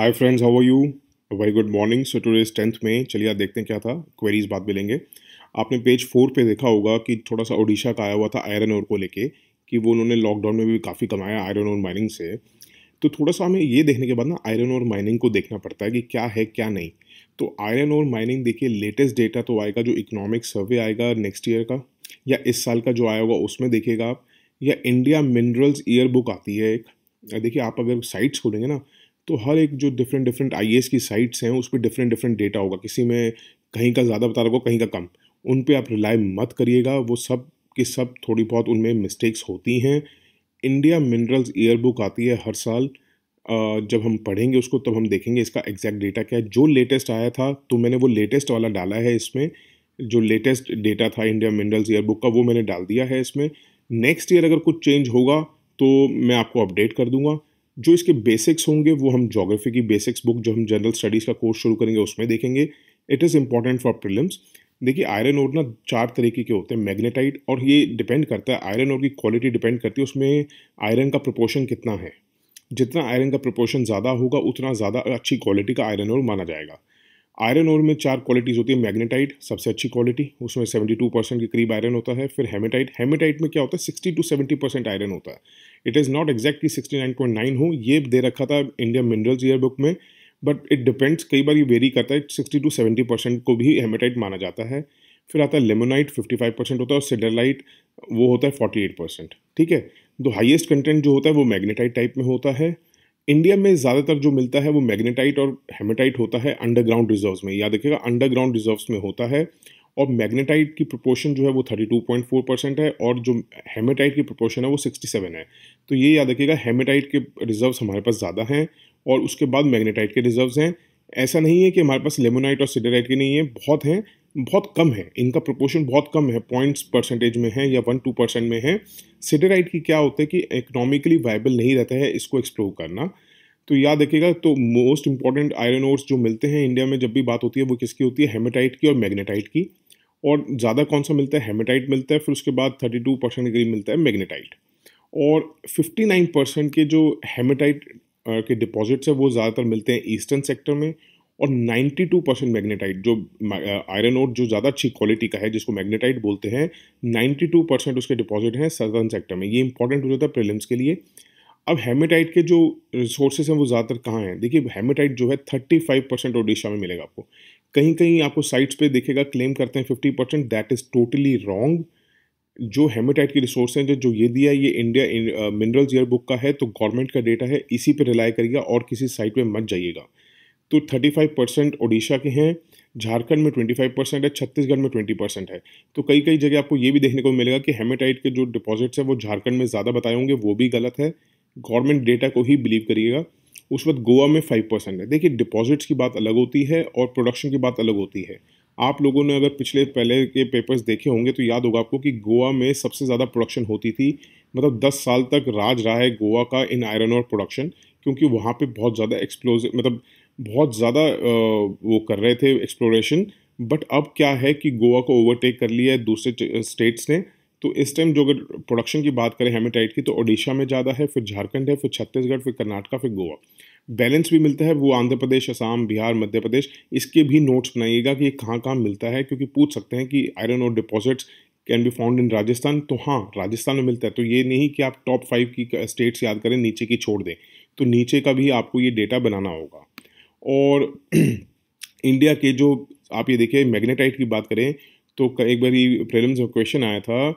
high friends how are you very good morning so today is tenth में चलिए आप देखते हैं क्या था क्वेरीज बात में लेंगे आपने पेज फोर पे देखा होगा कि थोड़ा सा ओडिशा का आया हुआ था आयरन ओर को लेके कि वो उन्होंने लॉकडाउन में भी काफ़ी कमाया आयरन ओर माइनिंग से तो थोड़ा सा हमें ये देखने के बाद ना आयरन और माइनिंग को देखना पड़ता है कि क्या है क्या नहीं तो आयरन और माइनिंग देखिए लेटेस्ट डेटा तो आएगा जो इकोनॉमिक सर्वे आएगा नेक्स्ट ईयर का या इस साल का जो आया होगा उसमें देखिएगा आप या इंडिया मिनरल्स ईयर बुक आती है एक देखिए आप अगर साइट्स खोलेंगे ना तो हर एक जो डिफरेंट डिफरेंट आई की साइट्स हैं उस पर डिफरेंट डिफरेंट डेटा होगा किसी में कहीं का ज़्यादा बता रखा कहीं का कम उन पर आप रिलाई मत करिएगा वो सब कि सब थोड़ी बहुत उनमें मिस्टेक्स होती हैं इंडिया मिनरल्स ईयरबुक आती है हर साल जब हम पढ़ेंगे उसको तब हम देखेंगे इसका एग्जैक्ट डेटा क्या है जो लेटेस्ट आया था तो मैंने वो लेटेस्ट वाला डाला है इसमें जो लेटेस्ट डेटा था इंडिया मिनरल्स ईयरबुक का वो मैंने डाल दिया है इसमें नेक्स्ट ईयर अगर कुछ चेंज होगा तो मैं आपको अपडेट कर दूंगा जो इसके बेसिक्स होंगे वो हम जोग्राफी की बेसिक्स बुक जो हम जनरल स्टडीज़ का कोर्स शुरू करेंगे उसमें देखेंगे it is important for prelims देखिए आयरन ओर ना चार तरीके के होते हैं मैग्नेटाइट और ये डिपेंड करता है आयरन ओर की क्वालिटी डिपेंड करती है उसमें आयरन का प्रपोर्शन कितना है जितना आयरन का प्रपोर्शन ज़्यादा होगा उतना ज़्यादा अच्छी क्वालिटी का आयरन ओर माना जाएगा आयरन ओर में चार क्वालिटीज़ होती है मैग्नेटाइट सबसे अच्छी क्वालिटी उसमें सेवेंटी परसेंट के करीब आयरन होता है फिर हेमेटाइट हेमेटाइट में क्या होता है sixty two seventy percent iron होता है it is not exactly sixty nine point nine हो ये दे रखा था इंडिया मिनरल्स ईयर बुक में बट इट डिपेंड्स कई बार ये वेरी करता है सिक्सटी टू सेवेंटी परसेंट को भी हेमेटाइट माना जाता है फिर आता है लेमोनाइट फिफ्टी फाइव परसेंट होता है और सिडरलाइट वो होता है फोर्टी एट परसेंट ठीक है तो हाइएस्ट कंटेंट जो होता है वो मैग्नेटाइट टाइप में होता है इंडिया में ज़्यादातर जो मिलता है वो मैग्नेटाइट और हेमेटाइट होता है अंडरग्राउंड रिजर्व में याद रखिएगा अंडरग्राउंड रिजर्व में होता है और मैग्नेटाइट की प्रोपोर्शन जो है वो 32.4 परसेंट है और जो हेमेटाइट की प्रोपोर्शन है वो 67 है तो ये याद रखिएगा हेमेटाइट के रिजर्व्स हमारे पास ज़्यादा हैं और उसके बाद मैग्नेटाइट के रिजर्व्स हैं ऐसा नहीं है कि हमारे पास लेमोनाइट और सिडेराइट के नहीं है बहुत हैं बहुत कम है इनका प्रोपोर्शन बहुत कम है पॉइंट्स परसेंटेज में है या वन टू परसेंट में है सिडेराइट की क्या होता है कि इकोनॉमिकली वायबल नहीं रहता है इसको एक्सप्लोर करना तो याद रखिएगा तो मोस्ट इंपॉर्टेंट आयरन ओर्स जो मिलते हैं इंडिया में जब भी बात होती है वो किसकी होती है हेमेटाइट की और मैग्नेटाइट की और ज़्यादा कौन सा मिलता है हेमेटाइट मिलता है फिर उसके बाद 32 परसेंट करीब मिलता है मैग्नेटाइट और 59 परसेंट के जो हेमेटाइट के डिपॉजिट्स हैं वो ज़्यादातर मिलते हैं ईस्टर्न सेक्टर में और 92 परसेंट मैग्नेटाइट जो आयरन और जो ज़्यादा अच्छी क्वालिटी का है जिसको मैग्नेटाइट बोलते हैं 92 परसेंट उसके डिपॉजिट हैं सदर्न सेक्टर में ये इंपॉर्टेंट हो जाता है प्रिलिम्स के लिए अब हेमेटाइट के जो रिसोर्सेज हैं वो ज़्यादातर कहाँ हैं देखिए हेमेटाइट जो है 35 परसेंट ओडिशा में मिलेगा आपको कहीं कहीं आपको साइट्स पे देखेगा क्लेम करते हैं fifty percent that is totally wrong जो हेमेटाइट की रिसोर्स हैं जो जो ये दिया ये इंडिया मिनरल्स ईयर बुक का है तो गवर्नमेंट का डेटा है इसी पे रिलाई करिएगा और किसी साइट पे मत जाइएगा तो थर्टी फाइव परसेंट ओडिशा के हैं झारखंड में ट्वेंटी फाइव परसेंट है छत्तीसगढ़ में ट्वेंटी परसेंट है तो कई कई जगह आपको ये भी देखने को मिलेगा कि हेमेटाइट के जो डिपॉजिट्स हैं वो झारखंड में ज़्यादा बताए होंगे वो भी गलत है गवर्नमेंट डेटा को ही बिलीव करिएगा उस वक्त गोवा में फाइव परसेंट है देखिए डिपॉजिट्स की बात अलग होती है और प्रोडक्शन की बात अलग होती है आप लोगों ने अगर पिछले पहले के पेपर्स देखे होंगे तो याद होगा आपको कि गोवा में सबसे ज़्यादा प्रोडक्शन होती थी मतलब दस साल तक राज रहा है गोवा का इन आयरन और प्रोडक्शन क्योंकि वहाँ पर बहुत ज़्यादा एक्सप्लोज मतलब बहुत ज़्यादा वो कर रहे थे एक्सप्लोरेशन बट अब क्या है कि गोवा को ओवरटेक कर लिया है दूसरे स्टेट्स ने तो इस टाइम जो अगर प्रोडक्शन की बात करें हेमेटाइट की तो ओडिशा में ज़्यादा है फिर झारखंड है फिर छत्तीसगढ़ फिर कर्नाटका फिर गोवा बैलेंस भी मिलता है वो आंध्र प्रदेश असम बिहार मध्य प्रदेश इसके भी नोट्स बनाइएगा कि ये कहाँ कहाँ मिलता है क्योंकि पूछ सकते हैं कि iron ore deposits can be found in Rajasthan तो हाँ राजस्थान में मिलता है तो ये नहीं कि आप टॉप फाइव की स्टेट्स याद करें नीचे की छोड़ दें तो नीचे का भी आपको ये डेटा बनाना होगा और इंडिया के जो आप ये देखिए मैग्नेटाइट की बात करें तो एक बार ही प्रेलम्स में क्वेश्चन आया था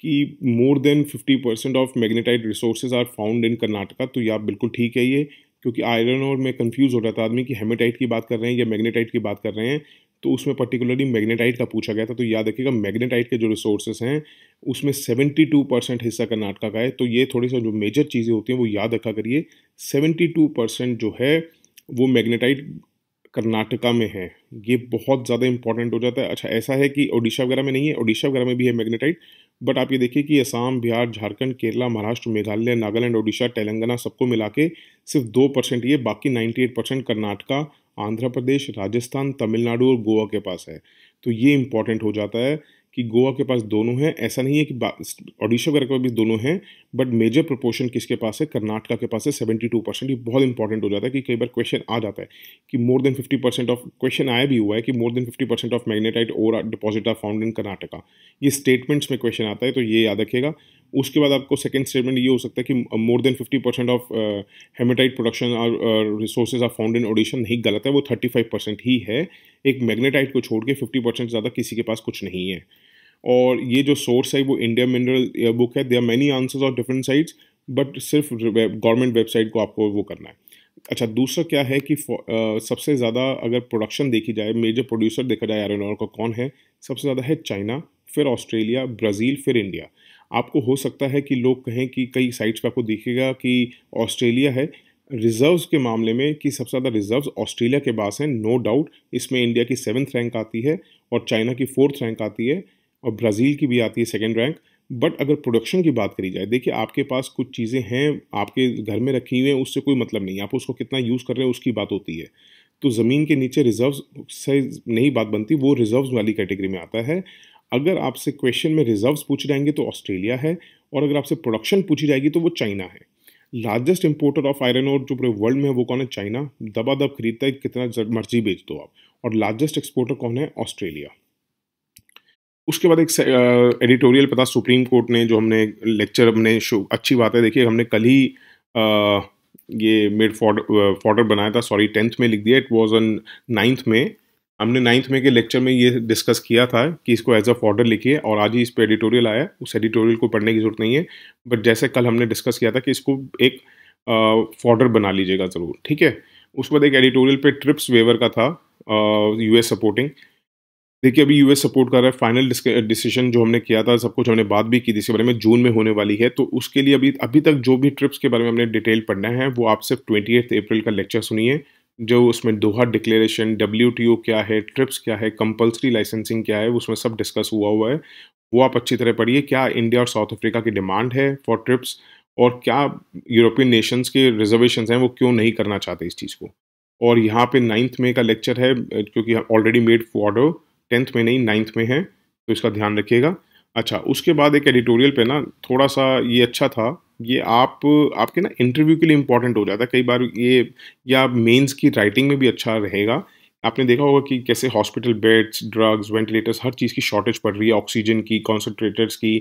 कि more than fifty percent of magnetite resources are found in Karnataka तो यह बिल्कुल ठीक है ये क्योंकि आयरन और मैं कंफ्यूज हो रहा था आदमी कि हेमेटाइट की बात कर रहे हैं या मैग्नेटाइट की बात कर रहे हैं तो उसमें पर्टिकुलरली मैग्नेटाइट का पूछा गया था तो याद रखिएगा मैग्नेटाइट के जो रिसोर्सेज हैं उसमें सेवेंटी टू परसेंट हिस्सा कर्नाटका का है तो ये थोड़ी सा जो मेजर चीज़ें होती हैं वो याद रखा करिए सेवेंटी टू परसेंट जो है वो मैग्नेटाइट कर्नाटका में है ये बहुत ज़्यादा इंपॉर्टेंट हो जाता है अच्छा ऐसा है कि ओडिशा वगैरह में नहीं है ओडिशा वगैरह में भी है मैग्नेटाइट बट आप ये देखिए कि असम बिहार झारखंड केरला महाराष्ट्र मेघालय नागालैंड ओडिशा तेलंगाना सबको मिला के सिर्फ दो परसेंट ये बाकी ninety eight percent Karnataka Andhra Pradesh Rajasthan Tamil Nadu और गोवा के पास है तो ये इंपॉर्टेंट हो जाता है कि गोवा के पास दोनों हैं ऐसा नहीं है कि ओडिशा वगैरह के पास भी दोनों हैं बट मेजर प्रपोर्शन किसके पास है कर्नाटका के पास है सेवेंटी टू परसेंट ये बहुत इंपॉर्टेंट हो जाता है कि कई बार क्वेश्चन आ जाता है कि more than fifty percent of question आया भी हुआ है कि more than fifty percent of magnetite ore deposit are found in Karnataka ये स्टेटमेंट्स में क्वेश्चन आता है तो ये याद रखेगा उसके बाद आपको सेकेंड स्टेटमेंट ये हो सकता है कि more than fifty percent of hematite production और resources are found in Odisha नहीं गलत है वो थर्टी फाइव परसेंट ही है एक मैग्नेटाइट को छोड़ के फिफ्टी परसेंट ज़्यादा किसी के पास कुछ नहीं है और ये जो सोर्स है वो इंडिया मिनरल बुक है they are many answers of different sites but सिर्फ गवर्नमेंट वेबसाइट को आपको वो करना है अच्छा दूसरा क्या है कि आ, uh, सबसे ज़्यादा अगर प्रोडक्शन देखी जाए मेजर प्रोड्यूसर देखा जाए आयरन और का कौन है सबसे ज़्यादा है चाइना फिर ऑस्ट्रेलिया ब्राज़ील फिर इंडिया आपको हो सकता है कि लोग कहें कि कई साइट्स पर आपको देखेगा कि ऑस्ट्रेलिया है रिजर्व्स के मामले में कि सबसे ज़्यादा रिजर्व्स ऑस्ट्रेलिया के पास हैं नो डाउट इसमें इंडिया की सेवन्थ रैंक आती है और चाइना की फोर्थ रैंक आती है और ब्राज़ील की भी आती है सेकेंड रैंक बट अगर प्रोडक्शन की बात करी जाए देखिए आपके पास कुछ चीज़ें हैं आपके घर में रखी हुई हैं उससे कोई मतलब नहीं आप उसको कितना यूज़ कर रहे हैं उसकी बात होती है तो ज़मीन के नीचे रिजर्व्स से नहीं बात बनती वो रिजर्व्स वाली कैटेगरी में आता है अगर आपसे क्वेश्चन में रिजर्व्स पूछे जाएंगे तो ऑस्ट्रेलिया है और अगर आपसे प्रोडक्शन पूछी जाएगी तो वो चाइना है लार्जेस्ट इम्पोर्टर ऑफ आयरन और जो पूरे वर्ल्ड में है वो कौन है चाइना दबा दब खरीदता है कितना मर्जी बेच दो आप और लार्जेस्ट एक्सपोर्टर कौन है ऑस्ट्रेलिया उसके बाद एक एडिटोरियल पता सुप्रीम कोर्ट ने जो हमने लेक्चर हमने शो अच्छी बात है देखिए हमने कल ही आ, ये मेड फॉर्डर बनाया था सॉरी टेंथ में लिख दिया इट वॉज ऑन नाइन्थ में हमने नाइन्थ में के लेक्चर में ये डिस्कस किया था कि इसको एज अ फॉर्डर लिखिए और आज ही इस पर एडिटोरियल आया उस एडिटोरियल को पढ़ने की ज़रूरत नहीं है बट जैसे कल हमने डिस्कस किया था कि इसको एक फॉर्डर बना लीजिएगा ज़रूर ठीक है उस बाद एक एडिटोरियल पे ट्रिप्स वेवर का था एस सपोर्टिंग देखिए अभी यूएस सपोर्ट कर रहा है फाइनल डिसीजन जो हमने किया था सब कुछ हमने बात भी की थी इसके बारे में जून में होने वाली है तो उसके लिए अभी अभी तक जो भी ट्रिप्स के बारे में हमने डिटेल पढ़ना है वो आप सिर्फ ट्वेंटी अप्रैल का लेक्चर सुनिए जो उसमें दोहा डिक्लेरेशन डब्ल्यू क्या है ट्रिप्स क्या है कंपलसरी लाइसेंसिंग क्या है उसमें सब डिस्कस हुआ हुआ है वो आप अच्छी तरह पढ़िए क्या इंडिया और साउथ अफ्रीका की डिमांड है फॉर ट्रिप्स और क्या यूरोपियन नेशंस के रिजर्वेशन हैं वो क्यों नहीं करना चाहते इस चीज़ को और यहाँ पे नाइन्थ में का लेक्चर है क्योंकि ऑलरेडी मेड ऑर्डर टेंथ में नहीं नाइन्थ में है तो इसका ध्यान रखिएगा अच्छा उसके बाद एक एडिटोरियल पे ना थोड़ा सा ये अच्छा था ये आप आपके ना इंटरव्यू के लिए इम्पॉर्टेंट हो जाता है कई बार ये या मेंस की राइटिंग में भी अच्छा रहेगा आपने देखा होगा कि कैसे हॉस्पिटल बेड्स ड्रग्स वेंटिलेटर्स हर चीज़ की शॉर्टेज पड़ रही है ऑक्सीजन की कॉन्सेंट्रेटर्स की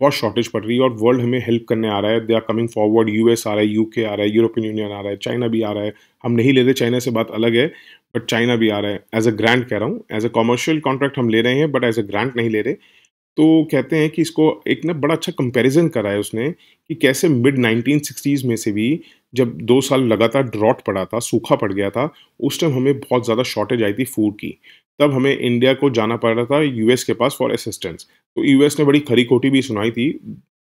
बहुत शॉर्टेज पड़ रही है और वर्ल्ड हमें हेल्प करने आ रहा है they are coming forward you आ रहा है यू आ रहा है यूरोपियन यूनियन आ रहा है चाइना भी आ रहा है हम नहीं ले रहे चाइना से बात अलग है बट चाइना भी आ रहा है एज अ ग्रांट कह रहा हूँ एज अ कॉमर्शियल कॉन्ट्रैक्ट हम ले रहे हैं बट एज अ ग्रांट नहीं ले रहे तो कहते हैं कि इसको एक ना बड़ा अच्छा कंपैरिजन करा है उसने कि कैसे मिड सिक्सटीज़ में से भी जब दो साल लगातार ड्रॉट पड़ा था सूखा पड़ गया था उस टाइम हमें बहुत ज़्यादा शॉर्टेज आई थी फूड की तब हमें इंडिया को जाना पड़ रहा था यूएस के पास फॉर असिस्टेंस तो यूएस ने बड़ी खरी खोटी भी सुनाई थी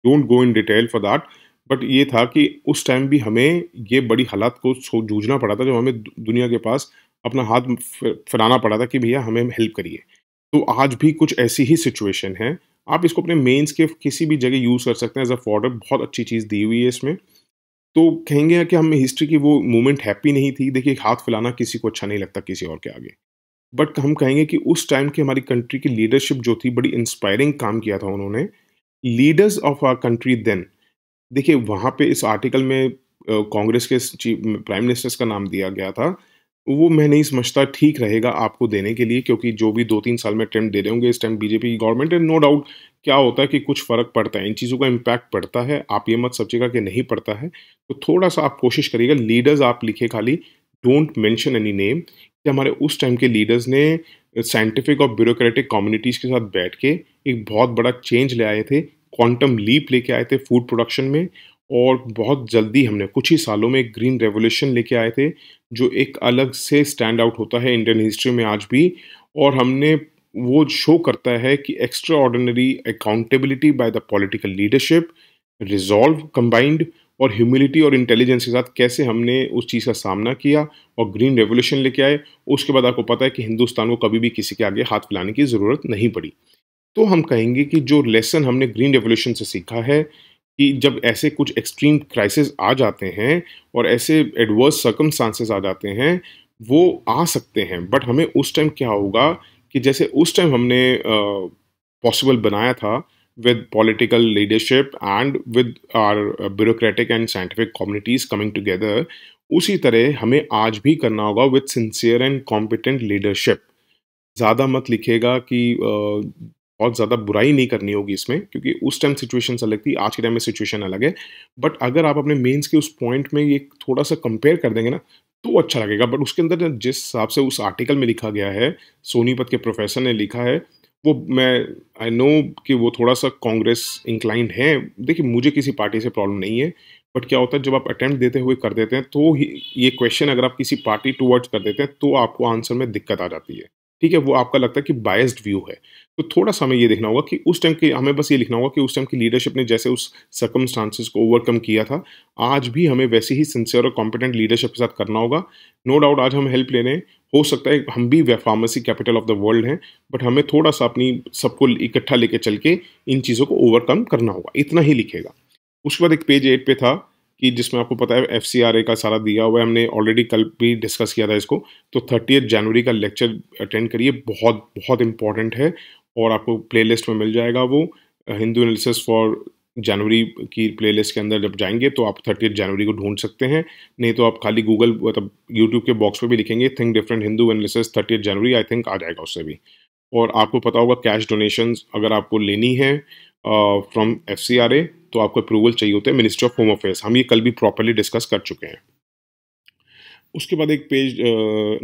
don't go in detail for that but ये था कि उस टाइम भी हमें ये बड़ी हालात को जूझना पड़ा था जब हमें दुनिया के पास अपना हाथ फिराना पड़ा था कि भैया हमें हेल्प करिए तो आज भी कुछ ऐसी ही सिचुएशन है आप इसको अपने मेंस के किसी भी जगह यूज़ कर सकते हैं एज अ फॉर्डर बहुत अच्छी चीज़ दी हुई है इसमें तो कहेंगे कि हमें हिस्ट्री की वो मोमेंट हैप्पी नहीं थी देखिए हाथ फैलाना किसी को अच्छा नहीं लगता किसी और के आगे बट हम कहेंगे कि उस टाइम की हमारी कंट्री की लीडरशिप जो थी बड़ी इंस्पायरिंग काम किया था उन्होंने leaders of our country then देखिए वहाँ पे इस आर्टिकल में कांग्रेस के चीफ प्राइम मिनिस्टर्स का नाम दिया गया था वो मैं नहीं समझता ठीक रहेगा आपको देने के लिए क्योंकि जो भी दो तीन साल में अटेम्प्ट दे रहे होंगे इस टाइम बीजेपी की गवर्नमेंट है नो डाउट क्या होता है कि कुछ फ़र्क पड़ता है इन चीज़ों का इम्पैक्ट पड़ता है आप ये मत समझिएगा कि नहीं पड़ता है तो थोड़ा सा आप कोशिश करिएगा लीडर्स आप लिखे खाली डोंट मैंशन एनी नेम कि हमारे उस टाइम के लीडर्स ने साइंटिफिक और ब्यूरोक्रेटिक कम्युनिटीज़ के साथ बैठ के एक बहुत बड़ा चेंज ले आए थे क्वांटम लीप लेके आए थे फूड प्रोडक्शन में और बहुत जल्दी हमने कुछ ही सालों में ग्रीन रेवोल्यूशन लेके आए थे जो एक अलग से स्टैंड आउट होता है इंडियन हिस्ट्री में आज भी और हमने वो शो करता है कि extraordinary accountability by the political leadership resolve combined और ह्यूमिलिटी और इंटेलिजेंस के साथ कैसे हमने उस चीज़ का सामना किया और ग्रीन रेवोल्यूशन लेके आए उसके बाद आपको पता है कि हिंदुस्तान को कभी भी किसी के आगे हाथ फैलाने की ज़रूरत नहीं पड़ी तो हम कहेंगे कि जो लेसन हमने ग्रीन रेवोल्यूशन से सीखा है कि जब ऐसे कुछ एक्सट्रीम क्राइसिस आ जाते हैं और ऐसे एडवर्स सर्कमस्टांसेस आ जाते हैं वो आ सकते हैं बट हमें उस टाइम क्या होगा कि जैसे उस टाइम हमने पॉसिबल uh, बनाया था with political leadership and with our bureaucratic and scientific communities coming together उसी तरह हमें आज भी करना होगा with sincere and competent leadership ज़्यादा मत लिखेगा कि बहुत ज़्यादा बुराई नहीं करनी होगी इसमें क्योंकि उस टाइम सिचुएशन अलग थी आज के टाइम में सिचुएशन अलग है बट अगर आप अपने मेंस के उस पॉइंट में ये थोड़ा सा कंपेयर कर देंगे ना तो अच्छा लगेगा बट उसके अंदर जिस हिसाब से उस आर्टिकल में लिखा गया है सोनीपत के प्रोफेसर ने लिखा है वो मैं आई नो कि वो थोड़ा सा कांग्रेस इंक्लाइंड है देखिए मुझे किसी पार्टी से प्रॉब्लम नहीं है बट क्या होता है जब आप अटैम्प्ट देते हुए कर देते हैं तो ये क्वेश्चन अगर आप किसी पार्टी टूवर्ड्स कर देते हैं तो आपको आंसर में दिक्कत आ जाती है ठीक है वो आपका लगता है कि बायस्ड व्यू है तो थोड़ा सा हमें ये देखना होगा कि उस टाइम के हमें बस ये लिखना होगा कि उस टाइम की लीडरशिप ने जैसे उस सर्कमस्टांसिस को ओवरकम किया था आज भी हमें वैसे ही सिंसियर और कॉम्पिटेंट लीडरशिप के साथ करना होगा नो डाउट आज हम हेल्प ले रहे हैं हो सकता है हम भी pharmacy capital of the world हैं बट हमें थोड़ा सा अपनी सबको इकट्ठा लेके चल के इन चीज़ों को ओवरकम करना होगा इतना ही लिखेगा उसके बाद एक पेज एट पे था कि जिसमें आपको पता है एफ का सारा दिया हुआ है हमने ऑलरेडी कल भी डिस्कस किया था इसको तो थर्टी जनवरी का लेक्चर अटेंड करिए बहुत बहुत इंपॉर्टेंट है और आपको प्लेलिस्ट में मिल जाएगा वो हिंदू एनालिसिस फॉर जनवरी की प्लेलिस्ट के अंदर जब जाएंगे तो आप थर्टी जनवरी को ढूंढ सकते हैं नहीं तो आप खाली गूगल मतलब यूट्यूब के बॉक्स पे भी लिखेंगे think different Hindu analysis thirty January I think आ जाएगा उससे भी और आपको पता होगा कैश डोनेशंस अगर आपको लेनी है फ्रॉम एफ तो आपको अप्रूवल चाहिए होते हैं मिनिस्ट्री ऑफ होम अफेयर्स हम ये कल भी प्रॉपरली डिस्कस कर चुके हैं उसके बाद एक पेज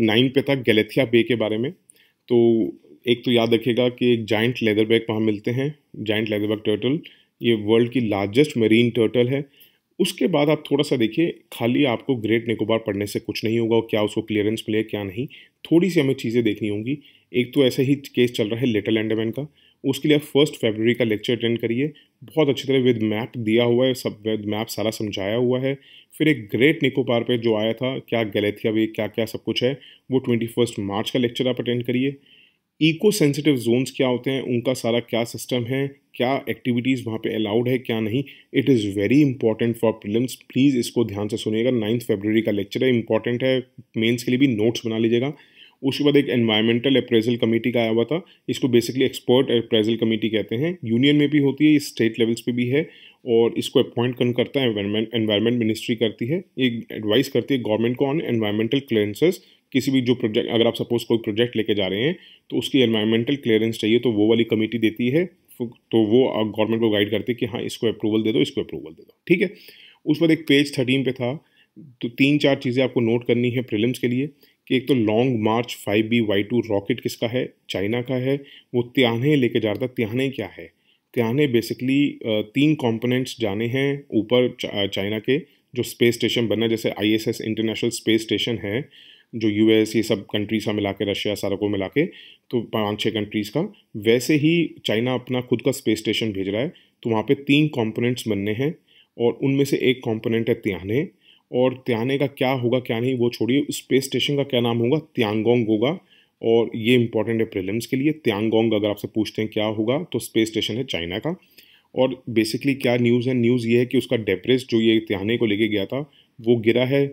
नाइन पे था गैलेथिया बे के बारे में तो एक तो याद रखिएगा कि एक जाइंट बैग वहाँ मिलते हैं जाइंट लेदर बैग टर्टल ये वर्ल्ड की लार्जेस्ट मरीन टर्टल है उसके बाद आप थोड़ा सा देखिए खाली आपको ग्रेट निकोबार पढ़ने से कुछ नहीं होगा क्या उसको क्लियरेंस मिले क्या नहीं थोड़ी सी हमें चीज़ें देखनी होंगी एक तो ऐसे ही केस चल रहा है लिटल एंडमैन का उसके लिए आप फर्स्ट फेबररी का लेक्चर अटेंड करिए बहुत अच्छी तरह विद मैप दिया हुआ है सब विद मैप सारा समझाया हुआ है फिर एक ग्रेट निकोबार पे जो आया था क्या गलेथिया वे क्या क्या सब कुछ है वो ट्वेंटी फर्स्ट मार्च का लेक्चर आप अटेंड करिए इको सेंसिटिव जोन्स क्या होते हैं उनका सारा क्या सिस्टम है क्या एक्टिविटीज़ वहाँ पे अलाउड है क्या नहीं it is very important for prelims please इसको ध्यान से सुनिएगा नाइन्थ फेबररी का लेक्चर है इंपॉर्टेंट है मेंस के लिए भी नोट्स बना लीजिएगा उसके बाद एक एनवायरमेंटल अप्रेजल कमेटी का आया हुआ था इसको बेसिकली एक्सपर्ट अप्रेजल कमेटी कहते हैं यूनियन में भी होती है स्टेट लेवल्स पे भी है और इसको अपॉइंट कन करता है एनवायरमेंट मिनिस्ट्री करती है एक एडवाइस करती है गवर्नमेंट को ऑन एनवायरमेंटल क्लियरेंसेस किसी भी जो प्रोजेक्ट अगर आप सपोज कोई प्रोजेक्ट लेके जा रहे हैं तो उसकी एनवायरमेंटल क्लियरेंस चाहिए तो वो वाली कमेटी देती है तो वो गवर्नमेंट को गाइड करती है कि हाँ इसको अप्रूवल दे दो इसको अप्रूवल दे दो ठीक है उस पर एक पेज थर्टीन पे था तो तीन चार चीज़ें आपको नोट करनी है प्रिलिम्स के लिए कि एक तो Long March five B Y two rocket किसका है चाइना का है वो त्याने लेके जा रहा था त्याने क्या है त्याने बेसिकली तीन कंपोनेंट्स जाने हैं ऊपर चाइना के जो स्पेस स्टेशन बना जैसे आईएसएस इंटरनेशनल स्पेस स्टेशन है जो यूएस ये सब कंट्रीज का मिला के रशिया सारा को मिला के तो पाँच छः कंट्रीज़ का वैसे ही चाइना अपना खुद का स्पेस स्टेशन भेज रहा है तो वहाँ पे तीन कंपोनेंट्स बनने हैं और उनमें से एक कंपोनेंट है त्याने और त्याने का क्या होगा क्या नहीं वो छोड़िए स्पेस स्टेशन का क्या नाम होगा त्यांगोंग होगा और ये इंपॉर्टेंट है प्रिलिम्स के लिए त्यांगोंग अगर आपसे पूछते हैं क्या होगा तो स्पेस स्टेशन है चाइना का और बेसिकली क्या न्यूज़ है न्यूज़ ये है कि उसका डेप्रेस जो ये त्याने को लेके गया था वो गिरा है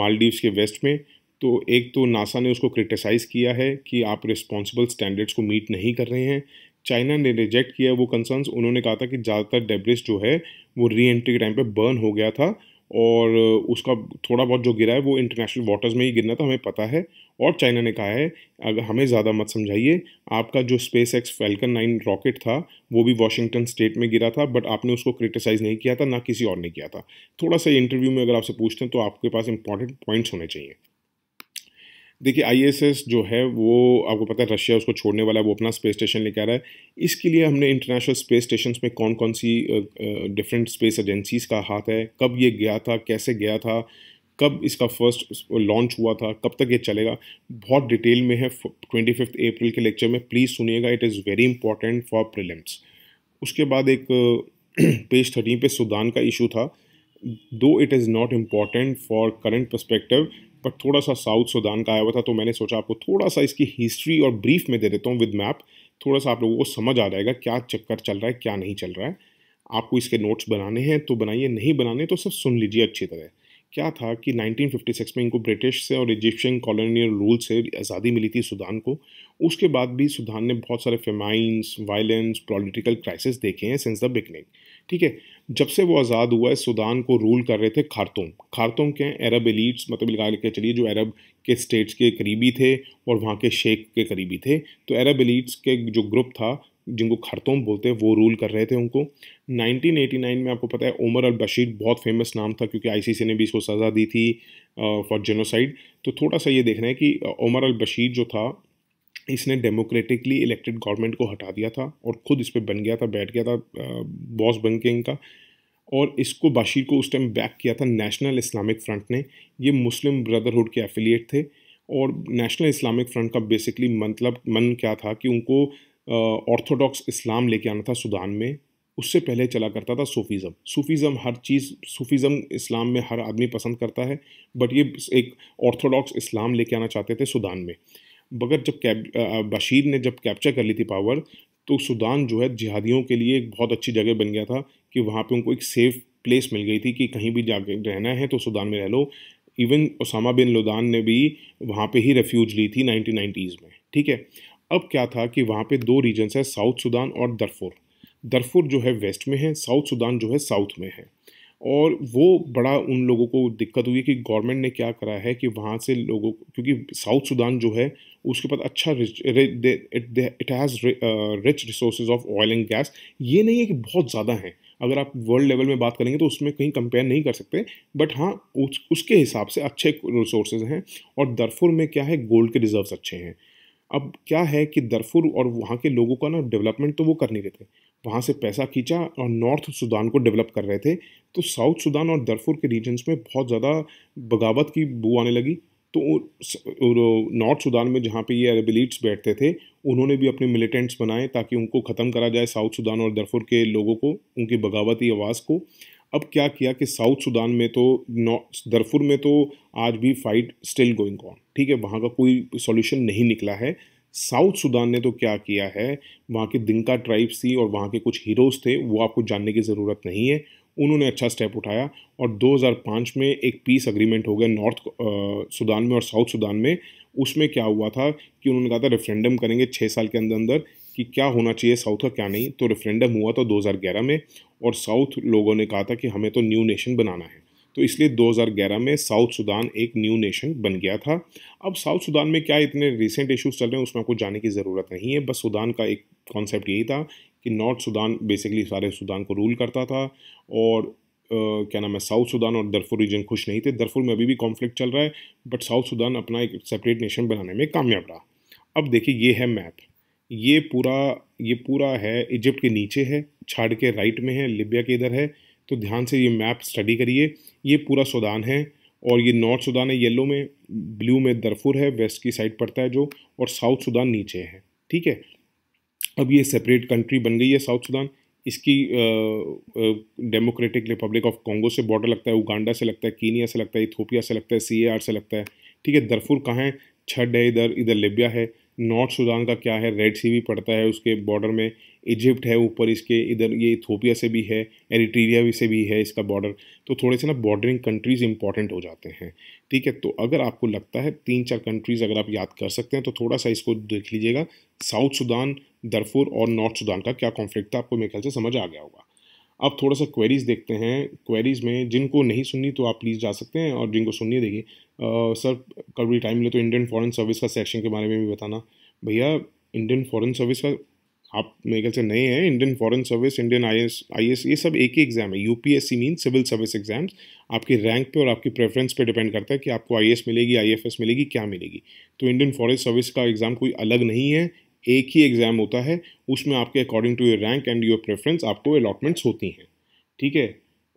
मालदीव्स के वेस्ट में तो एक तो नासा ने उसको क्रिटिसाइज़ किया है कि आप रिस्पॉन्सिबल स्टैंडर्ड्स को मीट नहीं कर रहे हैं चाइना ने रिजेक्ट किया वो कंसर्न्स उन्होंने कहा था कि ज़्यादातर डेब्रिज जो है वो री एंट्री के टाइम पर बर्न हो गया था और उसका थोड़ा बहुत जो गिरा है वो इंटरनेशनल वाटर्स में ही गिरना था हमें पता है और चाइना ने कहा है अगर हमें ज़्यादा मत समझाइए आपका जो SpaceX Falcon nine rocket था वो भी वॉशिंगटन स्टेट में गिरा था बट आपने उसको क्रिटिसाइज़ नहीं किया था ना किसी और ने किया था थोड़ा सा इंटरव्यू में अगर आपसे पूछते हैं तो आपके पास इंपॉर्टेंट पॉइंट्स होने चाहिए देखिए आईएसएस जो है वो आपको पता है रशिया उसको छोड़ने वाला है वो अपना स्पेस स्टेशन लेकर आ रहा है इसके लिए हमने इंटरनेशनल स्पेस स्टेशन में कौन कौन सी डिफरेंट स्पेस एजेंसीज़ का हाथ है कब ये गया था कैसे गया था कब इसका फर्स्ट लॉन्च हुआ था कब तक ये चलेगा बहुत डिटेल में है ट्वेंटी फिफ्थ अप्रैल के लेक्चर में प्लीज़ सुनिएगा it is very important for prelims उसके बाद एक पेज थर्टीन पे सुदान का इशू था though it is not important for current perspective पर थोड़ा सा साउथ सुदान का आया हुआ था तो मैंने सोचा आपको थोड़ा सा इसकी हिस्ट्री और ब्रीफ में दे देता हूँ विद मैप थोड़ा सा आप लोगों को समझ आ जाएगा क्या चक्कर चल रहा है क्या नहीं चल रहा है आपको इसके नोट्स बनाने हैं तो बनाइए नहीं बनाने तो सब सुन लीजिए अच्छी तरह क्या था कि 1956 में इनको ब्रिटिश से और इजिप्शियन कॉलोनियल रूल से आज़ादी मिली थी सुदान को उसके बाद भी सुदान ने बहुत सारे फेमाइंस वायलेंस पॉलिटिकल क्राइसिस देखे हैं सिंस द बिगनिंग ठीक है जब से वो आज़ाद हुआ है सूदान को रूल कर रहे थे खारतूम खारतूम के अरब एलिट्स मतलब लगा के चलिए जो अरब के स्टेट्स के करीबी थे और वहाँ के शेख के करीबी थे तो अरब एलिट्स के जो ग्रुप था जिनको खरतूम बोलते हैं वो रूल कर रहे थे उनको 1989 में आपको पता है उमर अल बशीर बहुत फेमस नाम था क्योंकि आईसीसी ने भी इसको सज़ा दी थी फॉर uh, जेनोसाइड तो थोड़ा सा ये देखना है कि uh, उमर अल बशीर जो था इसने डेमोक्रेटिकली इलेक्टेड गवर्नमेंट को हटा दिया था और ख़ुद इस पर बन गया था बैठ गया था बॉस बन के इनका और इसको बशीर को उस टाइम बैक किया था नेशनल इस्लामिक फ्रंट ने ये मुस्लिम ब्रदरहुड के एफिलिएट थे और नेशनल इस्लामिक फ्रंट का बेसिकली मतलब मन क्या था कि उनको ऑर्थोडॉक्स इस्लाम लेके आना था सूदान में उससे पहले चला करता था सूफीज़म सूफीज़म हर चीज़ सूफीज़म इस्लाम में हर आदमी पसंद करता है बट ये एक ऑर्थोडॉक्स इस्लाम लेके आना चाहते थे सूदान में बगर जब कैप बशीर ने जब कैप्चर कर ली थी पावर तो सूडान जो है जिहादियों के लिए एक बहुत अच्छी जगह बन गया था कि वहाँ पे उनको एक सेफ़ प्लेस मिल गई थी कि कहीं भी जाके रहना है तो सूडान में रह लो इवन उसामा बिन लुदान ने भी वहाँ पे ही रेफ्यूज ली थी नाइनटीन में ठीक है अब क्या था कि वहाँ पर दो रीजन्स हैं साउथ सूदान और दरफुर दरफुर जो है वेस्ट में है साउथ सूदान जो है साउथ में है और वो बड़ा उन लोगों को दिक्कत हुई कि गवर्नमेंट ने क्या करा है कि वहाँ से लोगों क्योंकि साउथ सूदान जो है उसके बाद अच्छा it has rich resource of oil and gas ये नहीं है कि बहुत ज़्यादा हैं अगर आप वर्ल्ड लेवल में बात करेंगे तो उसमें कहीं कंपेयर नहीं कर सकते बट हाँ उस, उसके हिसाब से अच्छे रिसोर्सेज हैं और दरफुर में क्या है गोल्ड के रिजर्व अच्छे हैं अब क्या है कि दरफुर और वहाँ के लोगों का ना डेवलपमेंट तो वो कर नहीं रहे थे वहाँ से पैसा खींचा और नॉर्थ सुदान को डेवलप कर रहे थे तो साउथ सुदान और दरफुर के रीजन्स में बहुत ज़्यादा बगावत की बू आने लगी तो नॉर्थ सूडान में जहाँ पे ये अरब एलिट्स बैठते थे उन्होंने भी अपने मिलिटेंट्स बनाए ताकि उनको ख़त्म करा जाए साउथ सूडान और दरफुर के लोगों को उनकी बगावती आवाज़ को अब क्या किया कि साउथ सूडान में तो दरफुर में तो आज भी फाइट स्टिल गोइंग ऑन ठीक है वहाँ का कोई सॉल्यूशन नहीं निकला है साउथ सूडान ने तो क्या किया है वहाँ के दिंका ट्राइब्स थी और वहाँ के कुछ हीरोज़ थे वो आपको जानने की ज़रूरत नहीं है उन्होंने अच्छा स्टेप उठाया और 2005 में एक पीस अग्रीमेंट हो गया नॉर्थ सुदान में और साउथ सुदान में उसमें क्या हुआ था कि उन्होंने कहा था रेफरेंडम करेंगे छः साल के अंदर अंदर कि क्या होना चाहिए साउथ का क्या नहीं तो रेफरेंडम हुआ था दो में और साउथ लोगों ने कहा था कि हमें तो न्यू नेशन बनाना है तो इसलिए 2011 में साउथ सुदान एक न्यू नेशन बन गया था अब साउथ सुदान में क्या इतने रिसेंट इश्यूज चल रहे हैं उसमें आपको जाने की ज़रूरत नहीं है बस सुदान का एक कॉन्सेप्ट यही था कि नॉर्थ सूडान बेसिकली सारे सूडान को रूल करता था और Uh, क्या नाम है साउथ सूडान और दरफुर रीजन खुश नहीं थे दरफुर में अभी भी कॉन्फ्लिक्ट चल रहा है बट साउथ सूडान अपना एक सेपरेट नेशन बनाने में कामयाब रहा अब देखिए ये है मैप ये पूरा ये पूरा है इजिप्ट के नीचे है छाड़ के राइट में है लिबिया के इधर है तो ध्यान से ये मैप स्टडी करिए ये पूरा सूडान है और ये नॉर्थ सूडान है येलो में ब्लू में दरफुर है वेस्ट की साइड पड़ता है जो और साउथ सूडान नीचे है ठीक है अब ये सेपरेट कंट्री बन गई है साउथ सूडान इसकी डेमोक्रेटिक रिपब्लिक ऑफ कॉन्गो से बॉर्डर लगता है उगांडा से लगता है कीनिया से लगता है इथोपिया से लगता है सी से लगता है ठीक है दरफुर कहाँ है छड है इधर इधर लिबिया है नॉर्थ सूडान का क्या है रेड सी भी पड़ता है उसके बॉर्डर में इजिप्ट है ऊपर इसके इधर ये इथोपिया से भी है एरिट्रीरिया से भी है इसका बॉर्डर तो थोड़े से ना बॉर्डरिंग कंट्रीज इंपॉर्टेंट हो जाते हैं ठीक है तो अगर आपको लगता है तीन चार कंट्रीज़ अगर आप याद कर सकते हैं तो थोड़ा सा इसको देख लीजिएगा साउथ सूडान दरफूर और नॉर्थ सुडान का क्या कॉन्फ्लिक्ट था आपको मेरे ख्याल से समझ आ गया होगा अब थोड़ा सा क्वेरीज़ देखते हैं क्वेरीज़ में जिनको नहीं सुननी तो आप प्लीज़ जा सकते हैं और जिनको सुननी देखिए सर कभी टाइम मिले तो इंडियन फॉरेन सर्विस का सेक्शन के बारे में भी बताना भैया इंडियन फॉरेन सर्विस का आप मेरे ख्याल से नए हैं Indian Foreign Service Indian I S I S ये सब एक ही एग्ज़ाम है U P S C mean civil services exams आपके रैंक पे और आपकी प्रेफरेंस पे डिपेंड करता है कि आपको आई एस मिलेगी आई एफ एस मिलेगी क्या मिलेगी तो इंडियन फॉरेस्ट सर्विस का एग्ज़ाम कोई अलग नहीं है एक ही एग्ज़ाम होता है उसमें आपके according to your rank and your preference आपको अलॉटमेंट्स होती हैं ठीक है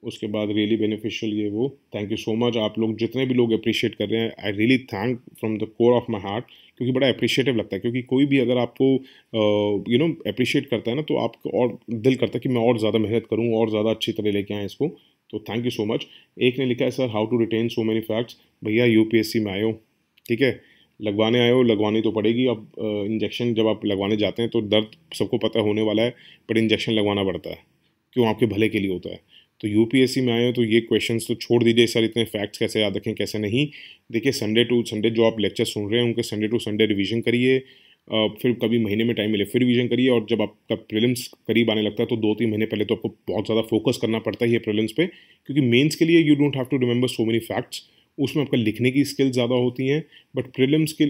उसके बाद रियली बेनिफिशियल ये वो थैंक यू सो मच आप लोग जितने भी लोग अप्रिशिएट कर रहे हैं I really thank from the core of my heart क्योंकि बड़ा अप्रिशिएटिव लगता है क्योंकि कोई भी अगर आपको यू नो अप्रिशिएट करता है ना तो आपको और दिल करता है कि मैं और ज़्यादा मेहनत करूँ और ज़्यादा अच्छी तरह लेके आएँ इसको तो थैंक यू सो मच एक ने लिखा है sir how to written so many facts भैया यू में आयो ठीक है लगवाने आए हो लगवानी तो पड़ेगी अब इंजेक्शन जब आप लगवाने जाते हैं तो दर्द सबको पता होने वाला है बट इंजेक्शन लगवाना पड़ता है क्यों आपके भले के लिए होता है तो यूपीएससी में आए हो तो ये क्वेश्चंस तो छोड़ दीजिए सर इतने फैक्ट्स कैसे याद रखें कैसे नहीं देखिए संडे टू संडे जो आप लेक्चर सुन रहे हैं उनके संडे टू संडे रिविजन करिए फिर कभी महीने में टाइम मिले फिर रिवीजन करिए और जब आपका प्रिलिम्स करीब आने लगता है तो दो तीन महीने पहले तो आपको बहुत ज़्यादा फोकस करना पड़ता है ये प्रीलिम्स पे क्योंकि मेंस के लिए you don't have to remember so many facts उसमें आपका लिखने की स्किल ज़्यादा होती हैं बट प्रिलिम्स के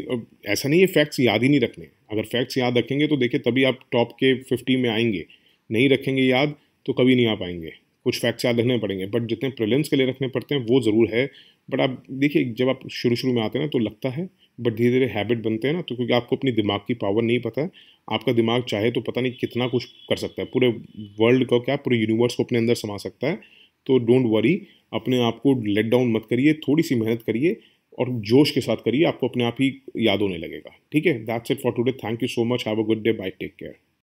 ऐसा नहीं है फैक्ट्स याद ही नहीं रखने अगर फैक्ट्स याद रखेंगे तो देखिए तभी आप टॉप के फिफ्टी में आएंगे नहीं रखेंगे याद तो कभी नहीं आ पाएंगे कुछ फैक्ट्स याद रखने पड़ेंगे बट जितने प्रिलिम्स के लिए रखने पड़ते हैं वो ज़रूर है बट आप देखिए जब आप शुरू शुरू में आते हैं ना तो लगता है बट धीरे धीरे हैबिट बनते हैं ना तो क्योंकि आपको अपनी दिमाग की पावर नहीं पता है आपका दिमाग चाहे तो पता नहीं कितना कुछ कर सकता है पूरे वर्ल्ड को क्या पूरे यूनिवर्स को अपने अंदर समा सकता है तो डोंट वरी अपने आप को लेट डाउन मत करिए थोड़ी सी मेहनत करिए और जोश के साथ करिए आपको अपने आप ही याद होने लगेगा ठीक है that's it for today thank you so much have a good day bye take care